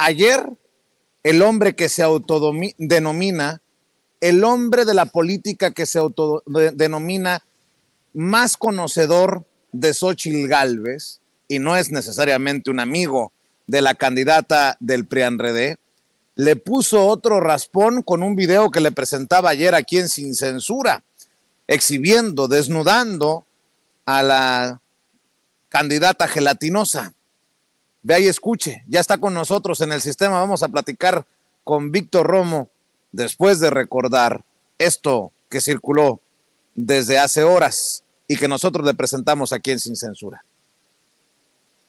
Ayer, el hombre que se autodenomina, el hombre de la política que se autodenomina más conocedor de Xochitl Galvez, y no es necesariamente un amigo de la candidata del Prianredé, le puso otro raspón con un video que le presentaba ayer aquí en Sin Censura, exhibiendo, desnudando a la candidata gelatinosa. Vea y escuche, ya está con nosotros en el sistema. Vamos a platicar con Víctor Romo después de recordar esto que circuló desde hace horas y que nosotros le presentamos aquí en Sin Censura.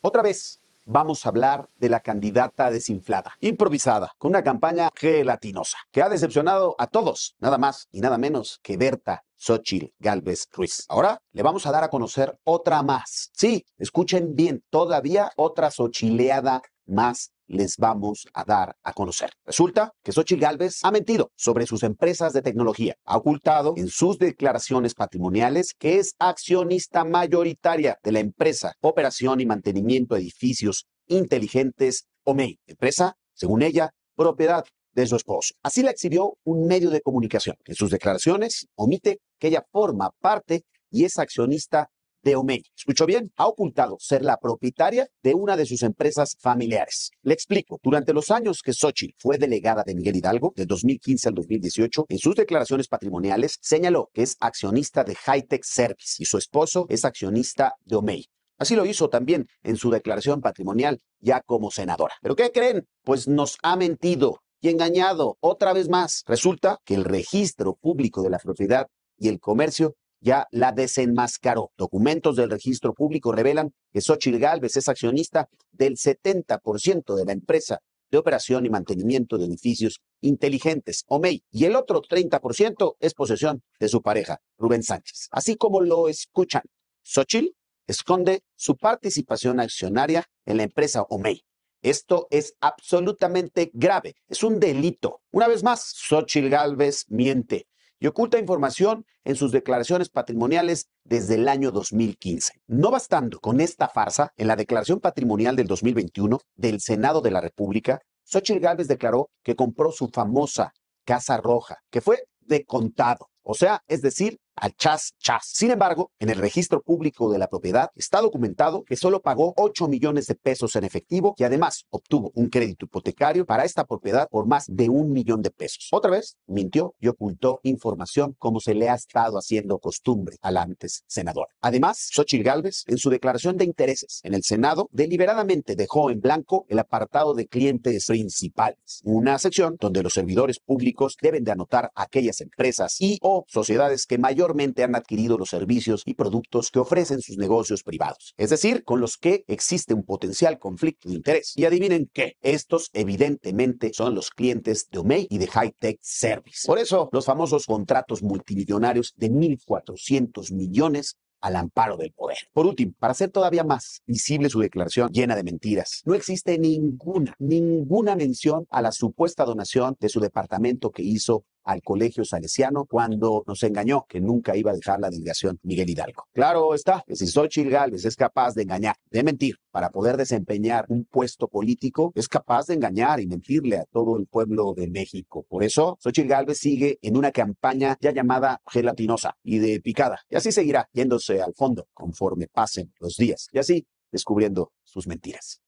Otra vez, vamos a hablar de la candidata desinflada, improvisada, con una campaña gelatinosa, que ha decepcionado a todos, nada más y nada menos que Berta Sochil Galvez Ruiz. Ahora le vamos a dar a conocer otra más. Sí, escuchen bien, todavía otra sochileada más les vamos a dar a conocer. Resulta que Xochitl Galvez ha mentido sobre sus empresas de tecnología, ha ocultado en sus declaraciones patrimoniales que es accionista mayoritaria de la empresa Operación y Mantenimiento de Edificios Inteligentes OMEI, empresa, según ella, propiedad de su esposo. Así la exhibió un medio de comunicación. En sus declaraciones omite que ella forma parte y es accionista de Omey, escuchó bien, ha ocultado ser la propietaria de una de sus empresas familiares. Le explico, durante los años que Sochi fue delegada de Miguel Hidalgo, de 2015 al 2018, en sus declaraciones patrimoniales señaló que es accionista de Hightech Service y su esposo es accionista de Omey. Así lo hizo también en su declaración patrimonial ya como senadora. ¿Pero qué creen? Pues nos ha mentido y engañado otra vez más. Resulta que el registro público de la propiedad y el comercio ya la desenmascaró. Documentos del registro público revelan que Xochitl Galvez es accionista del 70% de la empresa de operación y mantenimiento de edificios inteligentes, OMEI, y el otro 30% es posesión de su pareja, Rubén Sánchez. Así como lo escuchan, Xochitl esconde su participación accionaria en la empresa OMEI. Esto es absolutamente grave, es un delito. Una vez más, Xochitl Galvez miente y oculta información en sus declaraciones patrimoniales desde el año 2015. No bastando con esta farsa, en la declaración patrimonial del 2021 del Senado de la República, Xochitl Gálvez declaró que compró su famosa Casa Roja, que fue de contado, o sea, es decir, al Chas Chas. Sin embargo, en el registro público de la propiedad está documentado que solo pagó 8 millones de pesos en efectivo y además obtuvo un crédito hipotecario para esta propiedad por más de un millón de pesos. Otra vez, mintió y ocultó información como se le ha estado haciendo costumbre al antes senador. Además, Xochitl Gálvez, en su declaración de intereses en el Senado, deliberadamente dejó en blanco el apartado de clientes principales, una sección donde los servidores públicos deben de anotar aquellas empresas y o sociedades que mayor han adquirido los servicios y productos que ofrecen sus negocios privados, es decir, con los que existe un potencial conflicto de interés. Y adivinen qué, estos evidentemente son los clientes de Omei y de High Tech Service. Por eso, los famosos contratos multimillonarios de 1.400 millones al amparo del poder. Por último, para hacer todavía más visible su declaración llena de mentiras, no existe ninguna, ninguna mención a la supuesta donación de su departamento que hizo al colegio salesiano cuando nos engañó que nunca iba a dejar la delegación Miguel Hidalgo. Claro está que si Xochitl Gálvez es capaz de engañar, de mentir, para poder desempeñar un puesto político, es capaz de engañar y mentirle a todo el pueblo de México. Por eso, Xochitl Gálvez sigue en una campaña ya llamada gelatinosa y de picada. Y así seguirá yéndose al fondo conforme pasen los días. Y así descubriendo sus mentiras.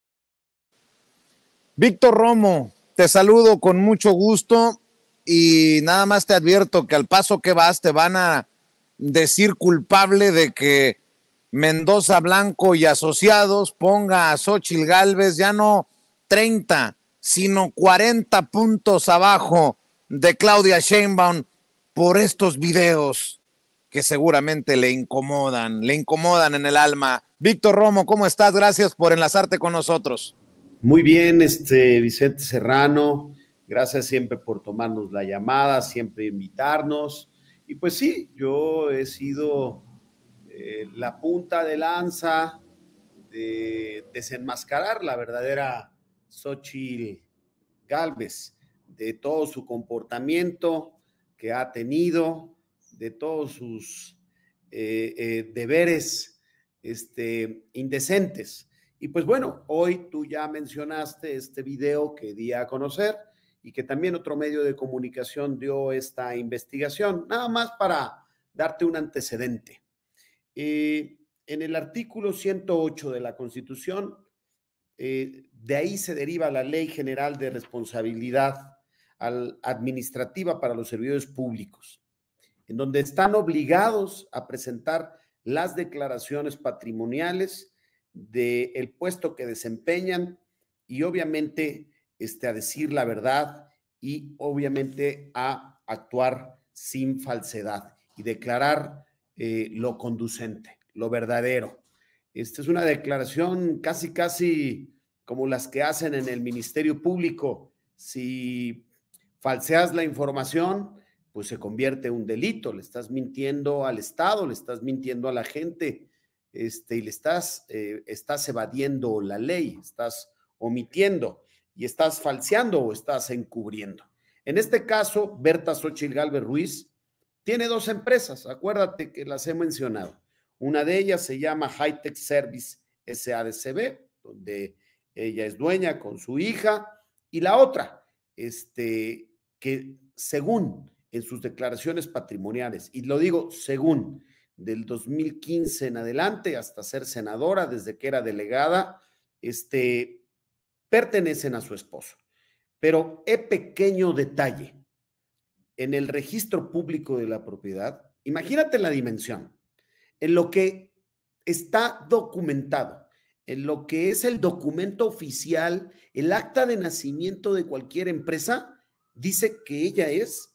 Víctor Romo, te saludo con mucho gusto y nada más te advierto que al paso que vas te van a decir culpable de que Mendoza Blanco y asociados ponga a Xochil Galvez ya no 30, sino 40 puntos abajo de Claudia Sheinbaum por estos videos que seguramente le incomodan, le incomodan en el alma. Víctor Romo, ¿cómo estás? Gracias por enlazarte con nosotros. Muy bien, este Vicente Serrano, Gracias siempre por tomarnos la llamada, siempre invitarnos. Y pues sí, yo he sido eh, la punta de lanza de desenmascarar la verdadera Xochitl Galvez, de todo su comportamiento que ha tenido, de todos sus eh, eh, deberes este, indecentes. Y pues bueno, hoy tú ya mencionaste este video que di a conocer y que también otro medio de comunicación dio esta investigación, nada más para darte un antecedente. Eh, en el artículo 108 de la Constitución, eh, de ahí se deriva la Ley General de Responsabilidad Administrativa para los Servidores Públicos, en donde están obligados a presentar las declaraciones patrimoniales del puesto que desempeñan y obviamente este, a decir la verdad y obviamente a actuar sin falsedad y declarar eh, lo conducente, lo verdadero. Esta es una declaración casi, casi como las que hacen en el Ministerio Público. Si falseas la información, pues se convierte en un delito. Le estás mintiendo al Estado, le estás mintiendo a la gente, este, y le estás, eh, estás evadiendo la ley, estás omitiendo y estás falseando o estás encubriendo. En este caso, Berta Sochil Galvez Ruiz tiene dos empresas, acuérdate que las he mencionado. Una de ellas se llama Hightech Service SADCB, donde ella es dueña con su hija, y la otra, este, que según en sus declaraciones patrimoniales, y lo digo según del 2015 en adelante hasta ser senadora, desde que era delegada, este, pertenecen a su esposo. Pero he pequeño detalle. En el registro público de la propiedad, imagínate la dimensión, en lo que está documentado, en lo que es el documento oficial, el acta de nacimiento de cualquier empresa, dice que ella es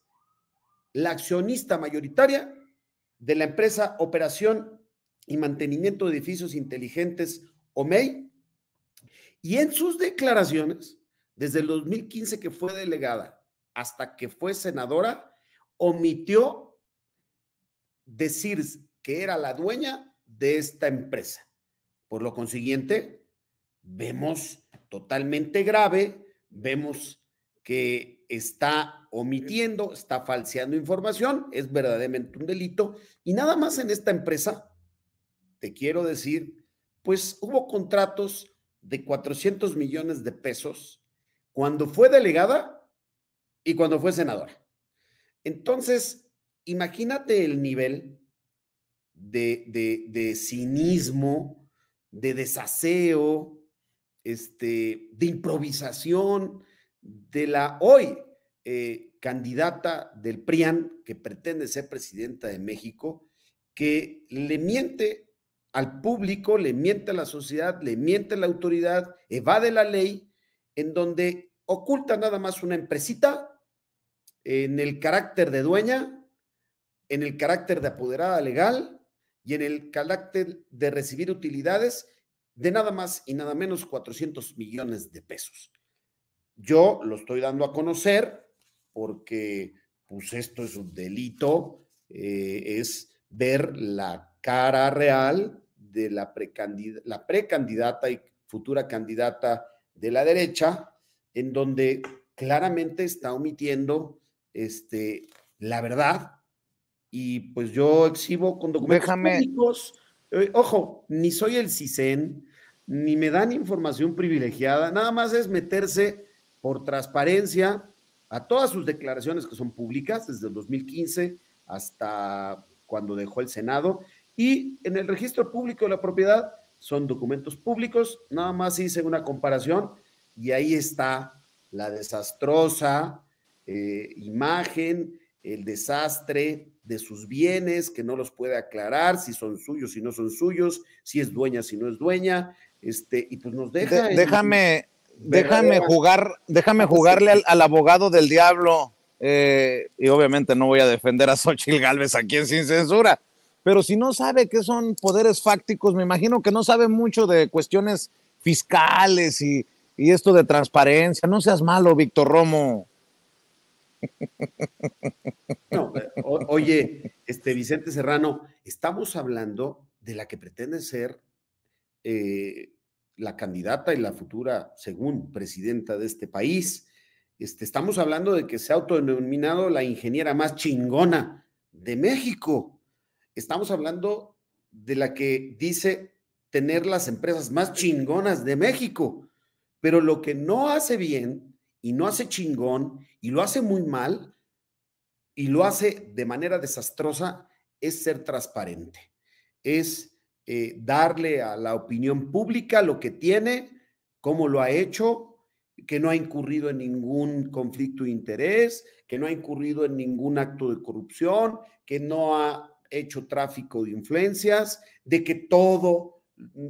la accionista mayoritaria de la empresa Operación y Mantenimiento de Edificios Inteligentes OMEI y en sus declaraciones, desde el 2015 que fue delegada hasta que fue senadora, omitió decir que era la dueña de esta empresa. Por lo consiguiente, vemos totalmente grave, vemos que está omitiendo, está falseando información, es verdaderamente un delito. Y nada más en esta empresa, te quiero decir, pues hubo contratos de 400 millones de pesos cuando fue delegada y cuando fue senadora. Entonces, imagínate el nivel de, de, cinismo, de desaseo, este, de improvisación de la hoy eh, candidata del PRIAN, que pretende ser presidenta de México, que le miente al público, le miente a la sociedad, le miente la autoridad, evade la ley, en donde oculta nada más una empresita en el carácter de dueña, en el carácter de apoderada legal y en el carácter de recibir utilidades de nada más y nada menos 400 millones de pesos. Yo lo estoy dando a conocer porque pues esto es un delito, eh, es ver la cara real de la, la precandidata y futura candidata de la derecha, en donde claramente está omitiendo este, la verdad y pues yo exhibo con documentos eh, ojo, ni soy el CISEN, ni me dan información privilegiada, nada más es meterse por transparencia a todas sus declaraciones que son públicas desde el 2015 hasta cuando dejó el Senado y en el registro público de la propiedad son documentos públicos, nada más hice una comparación y ahí está la desastrosa eh, imagen, el desastre de sus bienes, que no los puede aclarar si son suyos, si no son suyos, si es dueña, si no es dueña, este, y pues nos deja. déjame, déjame jugar, déjame jugarle al, abogado del diablo, eh, y obviamente no voy a defender a Xochil Galvez aquí en Sin Censura, pero si no sabe qué son poderes fácticos, me imagino que no sabe mucho de cuestiones fiscales y, esto de transparencia. No seas malo, Víctor Romo. Eh, oye, este Vicente Serrano, estamos hablando de la que pretende ser eh, la candidata y la futura, según presidenta de este país. Este, estamos hablando de que se ha autodenominado la ingeniera más chingona de México estamos hablando de la que dice tener las empresas más chingonas de México, pero lo que no hace bien y no hace chingón y lo hace muy mal y lo hace de manera desastrosa es ser transparente, es eh, darle a la opinión pública lo que tiene, cómo lo ha hecho, que no ha incurrido en ningún conflicto de interés, que no ha incurrido en ningún acto de corrupción, que no ha hecho tráfico de influencias, de que todo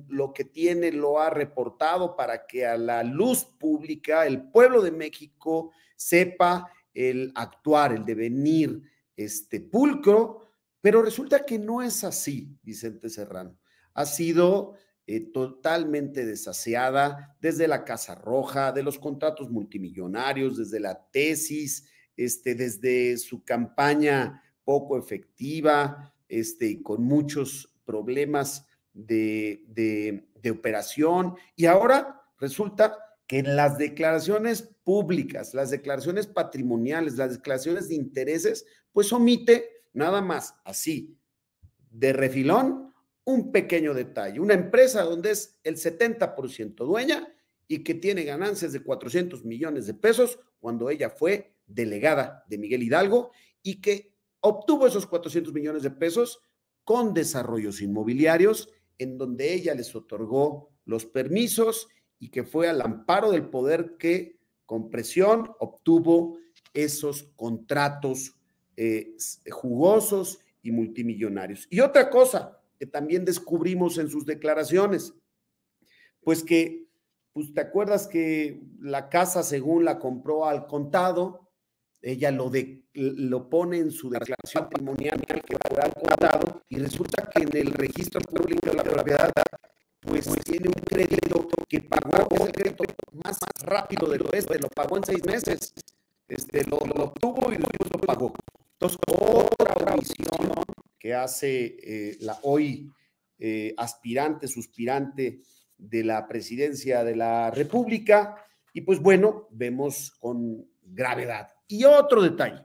lo que tiene lo ha reportado para que a la luz pública el pueblo de México sepa el actuar, el devenir este pulcro, pero resulta que no es así, Vicente Serrano. Ha sido eh, totalmente desaseada desde la Casa Roja, de los contratos multimillonarios, desde la tesis, este, desde su campaña poco efectiva, este, con muchos problemas de, operación. Y ahora resulta que en las declaraciones públicas, las declaraciones patrimoniales, las declaraciones de intereses, pues omite nada más así, de refilón, un pequeño detalle. Una empresa donde es el 70% dueña y que tiene ganancias de 400 millones de pesos cuando ella fue delegada de Miguel Hidalgo y que obtuvo esos 400 millones de pesos con desarrollos inmobiliarios, en donde ella les otorgó los permisos y que fue al amparo del poder que con presión obtuvo esos contratos eh, jugosos y multimillonarios. Y otra cosa que también descubrimos en sus declaraciones, pues que, pues te acuerdas que la casa según la compró al contado, ella lo, de, lo pone en su declaración patrimonial que fue al cuadrado, y resulta que en el registro público de la propiedad pues tiene un crédito que pagó ese crédito más rápido de lo este, lo pagó en seis meses, este, lo, obtuvo y lo pagó. Entonces, otra visión que hace eh, la hoy eh, aspirante, suspirante de la presidencia de la República, y pues bueno, vemos con gravedad y otro detalle,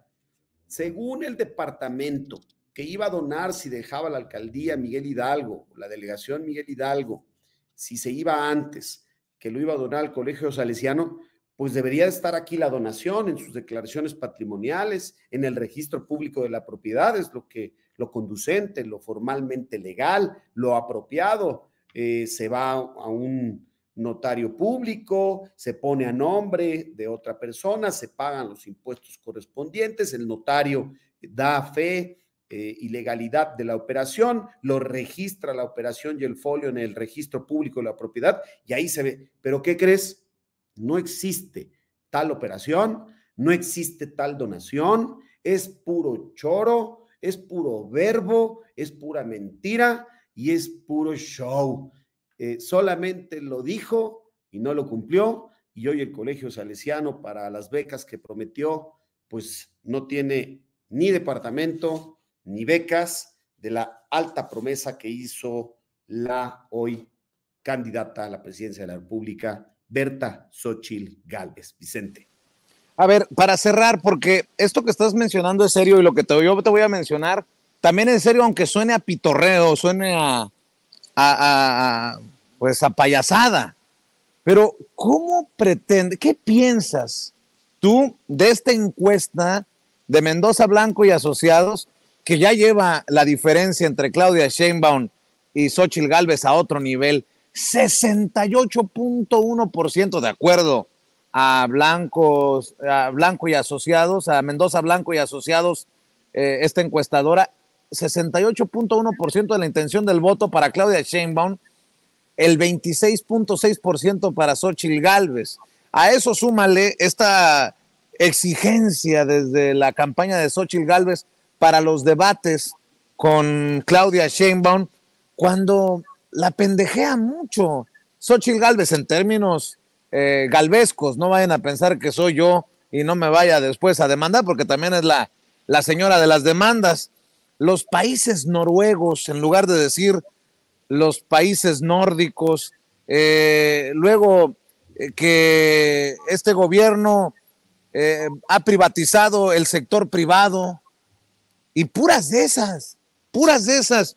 según el departamento que iba a donar si dejaba la alcaldía Miguel Hidalgo, la delegación Miguel Hidalgo, si se iba antes, que lo iba a donar al Colegio Salesiano, pues debería estar aquí la donación en sus declaraciones patrimoniales, en el registro público de la propiedad, es lo que lo conducente, lo formalmente legal, lo apropiado, eh, se va a un notario público, se pone a nombre de otra persona, se pagan los impuestos correspondientes, el notario da fe eh, y legalidad de la operación, lo registra la operación y el folio en el registro público de la propiedad y ahí se ve. Pero ¿qué crees? No existe tal operación, no existe tal donación, es puro choro, es puro verbo, es pura mentira y es puro show. Eh, solamente lo dijo y no lo cumplió, y hoy el Colegio Salesiano para las becas que prometió, pues no tiene ni departamento ni becas de la alta promesa que hizo la hoy candidata a la presidencia de la República, Berta Xochil Gálvez. Vicente. A ver, para cerrar, porque esto que estás mencionando es serio y lo que te, yo te voy a mencionar también es serio, aunque suene a pitorreo, suene a, a, pues a payasada. Pero, ¿cómo pretende, qué piensas tú de esta encuesta de Mendoza Blanco y Asociados, que ya lleva la diferencia entre Claudia Sheinbaum y Xochitl Galvez a otro nivel? 68.1% de acuerdo a, Blancos, Blanco y Asociados, a Mendoza Blanco y Asociados, eh, esta encuestadora, 68.1% de la intención del voto para Claudia Sheinbaum, el 26.6% para Xochitl Galvez. A eso súmale esta exigencia desde la campaña de Xochitl Galvez para los debates con Claudia Sheinbaum, cuando la pendejea mucho. Xochitl Galvez, en términos eh, galvescos, no vayan a pensar que soy yo y no me vaya después a demandar, porque también es la, la señora de las demandas los países noruegos, en lugar de decir los países nórdicos, eh, luego eh, que este gobierno eh, ha privatizado el sector privado y puras de esas, puras de esas.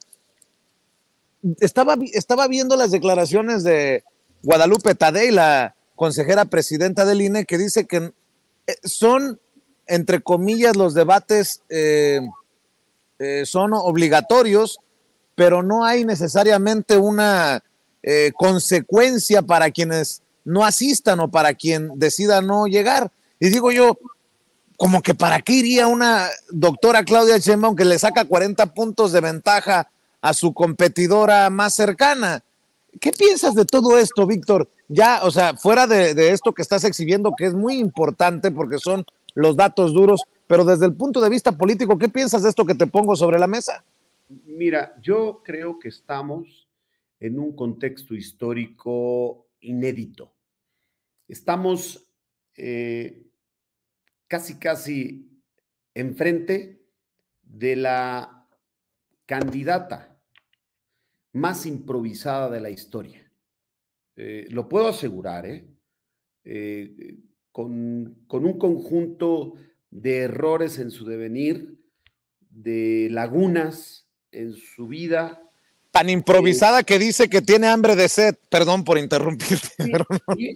Estaba, estaba viendo las declaraciones de Guadalupe Tadei, la consejera presidenta del INE, que dice que son, entre comillas, los debates eh, son obligatorios, pero no hay necesariamente una eh, consecuencia para quienes no asistan o para quien decida no llegar. Y digo yo, como que para qué iría una doctora Claudia Sheinbaum que le saca 40 puntos de ventaja a su competidora más cercana. ¿Qué piensas de todo esto, Víctor? Ya, o sea, fuera de esto que estás exhibiendo, que es muy importante porque son los datos duros, pero desde el punto de vista político, ¿qué piensas de esto que te pongo sobre la mesa? Mira, yo creo que estamos en un contexto histórico inédito. Estamos eh, casi, casi enfrente de la candidata más improvisada de la historia. Eh, lo puedo asegurar, ¿eh? eh con un conjunto de errores en su devenir, de lagunas en su vida. Tan improvisada que dice que tiene hambre de sed. Perdón por interrumpirte.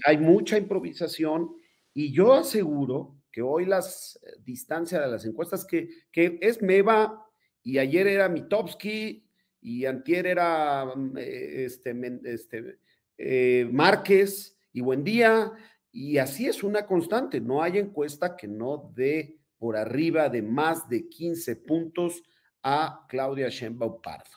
hay mucha improvisación y yo aseguro que hoy las eh, distancias de las encuestas que, que es Meva y ayer era Mitowski y antier era mm, eh, este, este eh, Márquez y Buendía y así es una constante, no hay encuesta que no dé por arriba de más de 15 puntos a Claudia Sheinbaum Pardo.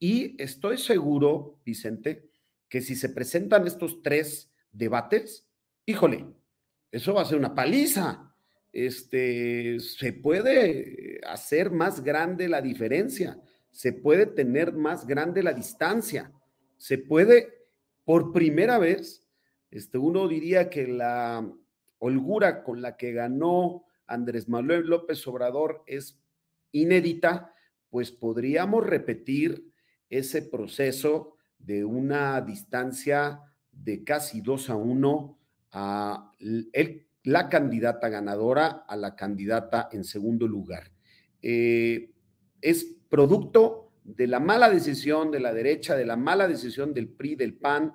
Y estoy seguro, Vicente, que si se presentan estos tres debates, híjole, eso va a ser una paliza. Este, se puede hacer más grande la diferencia, se puede tener más grande la distancia, se puede por primera vez este, uno diría que la holgura con la que ganó Andrés Manuel López Obrador es inédita, pues podríamos repetir ese proceso de una distancia de casi dos a uno a la candidata ganadora a la candidata en segundo lugar. Eh, es producto de la mala decisión de la derecha, de la mala decisión del PRI, del PAN,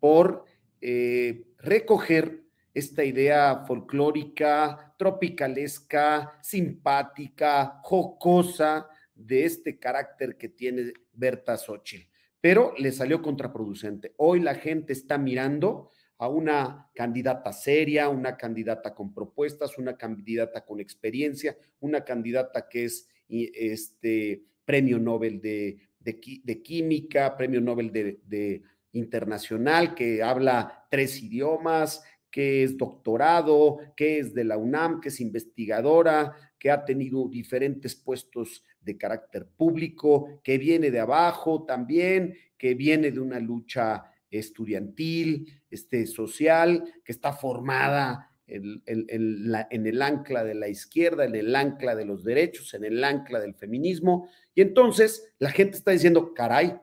por eh, recoger esta idea folclórica, tropicalesca, simpática, jocosa de este carácter que tiene Berta Xochitl. Pero le salió contraproducente. Hoy la gente está mirando a una candidata seria, una candidata con propuestas, una candidata con experiencia, una candidata que es este premio Nobel de, de, química, premio Nobel de internacional que habla tres idiomas, que es doctorado, que es de la UNAM, que es investigadora, que ha tenido diferentes puestos de carácter público, que viene de abajo también, que viene de una lucha estudiantil, este, social, que está formada en, el ancla de la izquierda, en el ancla de los derechos, en el ancla del feminismo. Y entonces la gente está diciendo, caray,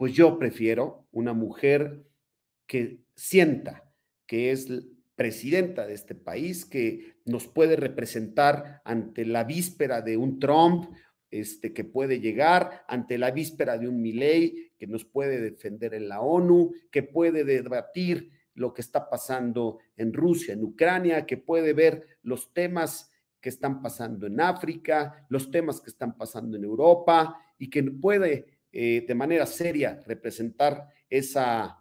pues yo prefiero una mujer que sienta que es presidenta de este país, que nos puede representar ante la víspera de un Trump, este, que puede llegar, ante la víspera de un Milley, que nos puede defender en la ONU, que puede debatir lo que está pasando en Rusia, en Ucrania, que puede ver los temas que están pasando en África, los temas que están pasando en Europa y que puede eh, de manera seria representar esa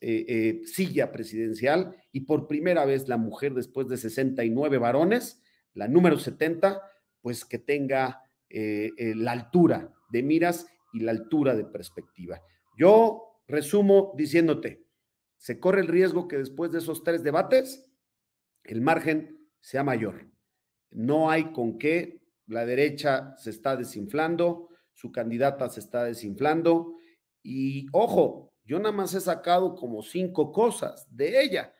eh, eh, silla presidencial y por primera vez la mujer después de 69 varones, la número 70, pues que tenga la altura de miras y la altura de perspectiva. Yo resumo diciéndote, se corre el riesgo que después de esos tres debates el margen sea mayor. No hay con qué, la derecha se está desinflando, su candidata se está desinflando. Y ojo, yo nada más he sacado como cinco cosas de ella.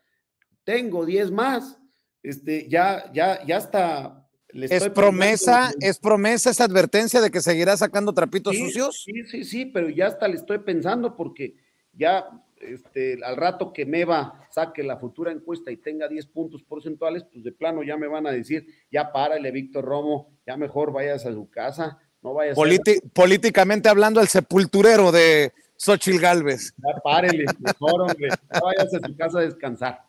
Tengo diez más. Este, ya, ya, ya está. Es promesa, es promesa esa advertencia de que seguirá sacando trapitos sucios. Sí, sí, sí, pero ya hasta le estoy pensando porque ya este, al rato que Meva saque la futura encuesta y tenga diez puntos porcentuales, pues de plano ya me van a decir, ya párale, Víctor Romo, ya mejor vayas a su casa, Políticamente hablando, el sepulturero de Xochil Galvez. párele, mejor, hombre. No vayas a su casa a descansar.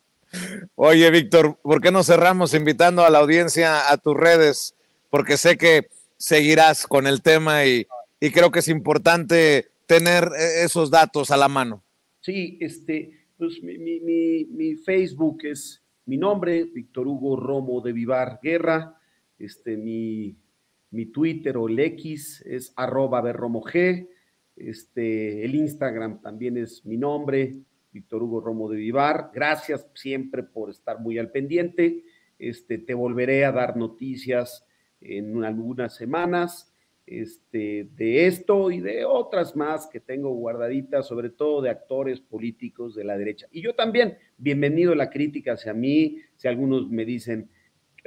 Oye, Víctor, ¿por qué no cerramos invitando a la audiencia a tus redes? Porque sé que seguirás con el tema y, creo que es importante tener eh, esos datos a la mano. Sí, este, pues mi, mi Facebook es mi nombre, Víctor Hugo Romo de Vivar Guerra. Este, mi mi Twitter o el X es arroba este, el Instagram también es mi nombre, Víctor Hugo Romo de Vivar. Gracias siempre por estar muy al pendiente. Este, te volveré a dar noticias en algunas semanas este, de esto y de otras más que tengo guardaditas, sobre todo de actores políticos de la derecha. Y yo también, bienvenido a la crítica hacia mí, si algunos me dicen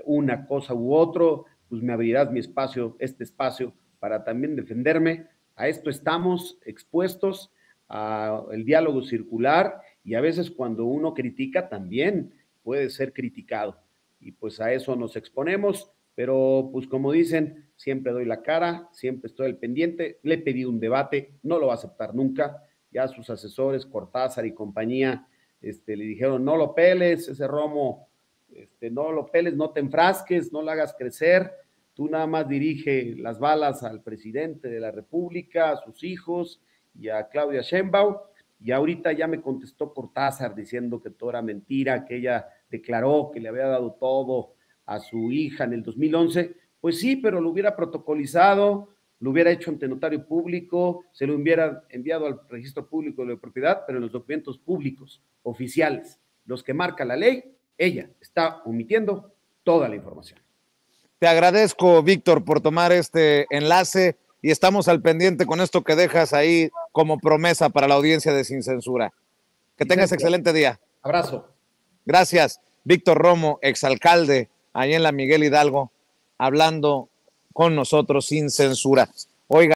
una cosa u otro, pues me abrirás mi espacio, este espacio, para también defenderme. A esto estamos expuestos, al diálogo circular y a veces cuando uno critica también puede ser criticado. Y pues a eso nos exponemos, pero pues como dicen, siempre doy la cara, siempre estoy al pendiente, le pedí un debate, no lo va a aceptar nunca, ya sus asesores, Cortázar y compañía, este, le dijeron, no lo peles, ese romo este, no lo peles, no te enfrasques, no lo hagas crecer. Tú nada más dirige las balas al presidente de la República, a sus hijos y a Claudia Schembau. Y ahorita ya me contestó Cortázar diciendo que todo era mentira, que ella declaró que le había dado todo a su hija en el 2011. Pues sí, pero lo hubiera protocolizado, lo hubiera hecho ante notario público, se lo hubiera enviado al registro público de propiedad, pero en los documentos públicos, oficiales, los que marca la ley ella está omitiendo toda la información. Te agradezco, Víctor, por tomar este enlace y estamos al pendiente con esto que dejas ahí como promesa para la audiencia de Sin Censura. Que tengas excelente día. Abrazo. Gracias, Víctor Romo, exalcalde, ahí en la Miguel Hidalgo, hablando con nosotros sin censura. Oiga.